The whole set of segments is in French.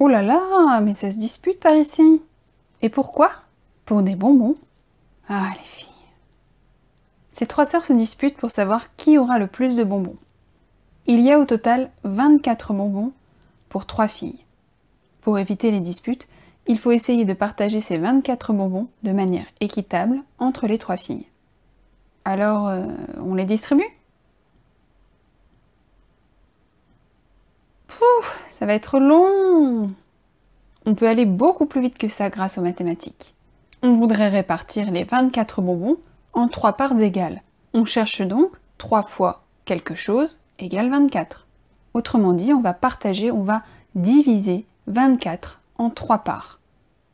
Oh là là, mais ça se dispute par ici. Et pourquoi Pour des bonbons. Ah, les filles. Ces trois sœurs se disputent pour savoir qui aura le plus de bonbons. Il y a au total 24 bonbons pour trois filles. Pour éviter les disputes, il faut essayer de partager ces 24 bonbons de manière équitable entre les trois filles. Alors, euh, on les distribue Ça va être long. On peut aller beaucoup plus vite que ça grâce aux mathématiques. On voudrait répartir les 24 bonbons en trois parts égales. On cherche donc 3 fois quelque chose égale 24. Autrement dit, on va partager, on va diviser 24 en 3 parts.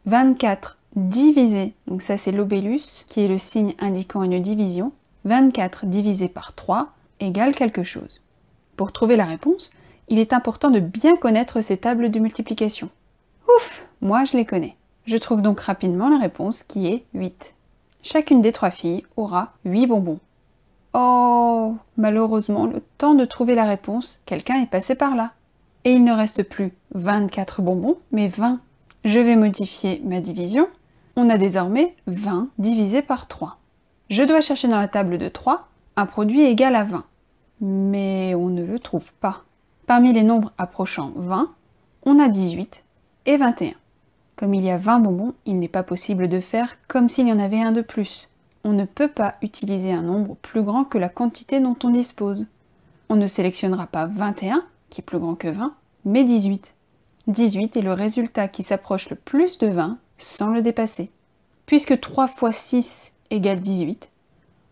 24 divisé, donc ça c'est l'obélus qui est le signe indiquant une division, 24 divisé par 3 égale quelque chose. Pour trouver la réponse, il est important de bien connaître ces tables de multiplication. Ouf, moi je les connais. Je trouve donc rapidement la réponse qui est 8. Chacune des trois filles aura 8 bonbons. Oh Malheureusement, le temps de trouver la réponse, quelqu'un est passé par là. Et il ne reste plus 24 bonbons, mais 20. Je vais modifier ma division. On a désormais 20 divisé par 3. Je dois chercher dans la table de 3 un produit égal à 20. Mais on ne le trouve pas. Parmi les nombres approchant 20, on a 18 et 21. Comme il y a 20 bonbons, il n'est pas possible de faire comme s'il y en avait un de plus. On ne peut pas utiliser un nombre plus grand que la quantité dont on dispose. On ne sélectionnera pas 21, qui est plus grand que 20, mais 18. 18 est le résultat qui s'approche le plus de 20 sans le dépasser. Puisque 3 fois 6 égale 18,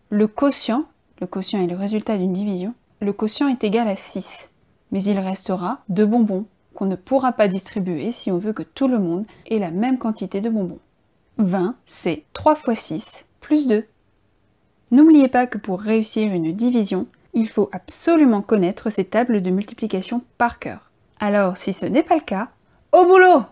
le quotient, le quotient est le résultat d'une division, le quotient est égal à 6 mais il restera de bonbons qu'on ne pourra pas distribuer si on veut que tout le monde ait la même quantité de bonbons. 20, c'est 3 fois 6 plus 2. N'oubliez pas que pour réussir une division, il faut absolument connaître ces tables de multiplication par cœur. Alors si ce n'est pas le cas, au boulot